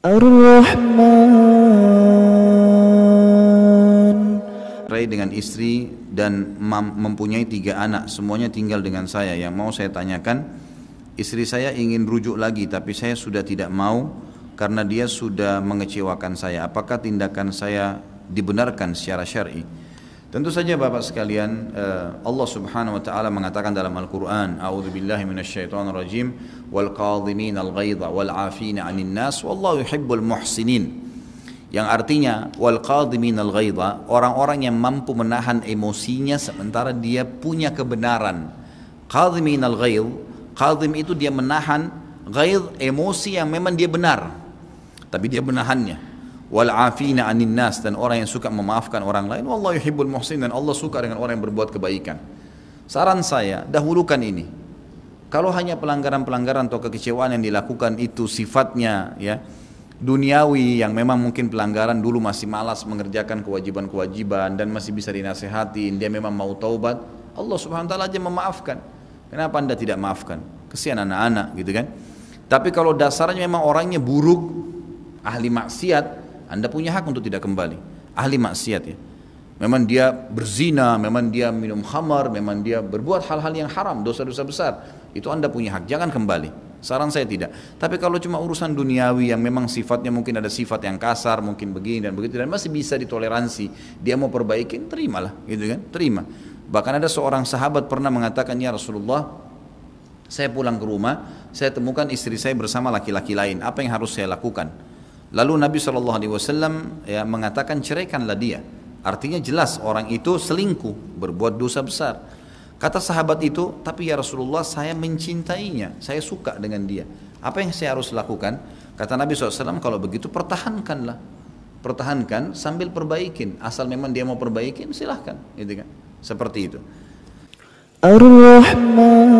Ar-Rahman Rai dengan istri dan mempunyai tiga anak Semuanya tinggal dengan saya Yang mau saya tanyakan Istri saya ingin rujuk lagi Tapi saya sudah tidak mau Karena dia sudah mengecewakan saya Apakah tindakan saya dibenarkan secara syari Tentu saja Bapak sekalian, eh, Allah Subhanahu wa taala mengatakan dalam Al-Qur'an, "A'udzubillahi minasyaitonirrajim rajim wal qadhimin al-ghaidha wal 'afina 'anil nas wallahu yuhibbul muhsinin." Yang artinya wal qadhimin al-ghaidha, orang-orang yang mampu menahan emosinya sementara dia punya kebenaran. Qadhimin al-ghaidh, qadhim itu dia menahan ghaidh emosi yang memang dia benar. Tapi dia menahannya wal'afina anin nas dan orang yang suka memaafkan orang lain wallahu yuhibbul muhsin dan Allah suka dengan orang yang berbuat kebaikan. Saran saya dahulukan ini. Kalau hanya pelanggaran-pelanggaran atau kekecewaan yang dilakukan itu sifatnya ya duniawi yang memang mungkin pelanggaran dulu masih malas mengerjakan kewajiban-kewajiban dan masih bisa dinasehatin, dia memang mau taubat, Allah Subhanahu wa taala aja memaafkan. Kenapa Anda tidak maafkan? Kesian anak-anak gitu kan. Tapi kalau dasarnya memang orangnya buruk, ahli maksiat, anda punya hak untuk tidak kembali. Ahli maksiat ya. Memang dia berzina, memang dia minum khamar, memang dia berbuat hal-hal yang haram, dosa-dosa besar. Itu Anda punya hak, jangan kembali. Saran saya tidak. Tapi kalau cuma urusan duniawi yang memang sifatnya mungkin ada sifat yang kasar, mungkin begini dan begitu dan masih bisa ditoleransi, dia mau perbaiki terimalah, gitu kan? Terima. Bahkan ada seorang sahabat pernah mengatakan, "Ya Rasulullah, saya pulang ke rumah, saya temukan istri saya bersama laki-laki lain. Apa yang harus saya lakukan?" Lalu Nabi SAW ya, mengatakan ceraikanlah dia. Artinya jelas orang itu selingkuh, berbuat dosa besar. Kata sahabat itu, tapi ya Rasulullah saya mencintainya, saya suka dengan dia. Apa yang saya harus lakukan? Kata Nabi SAW, kalau begitu pertahankanlah. Pertahankan sambil perbaikin. Asal memang dia mau perbaikin, silahkan. Gitu kan? Seperti itu. Ar-Rahman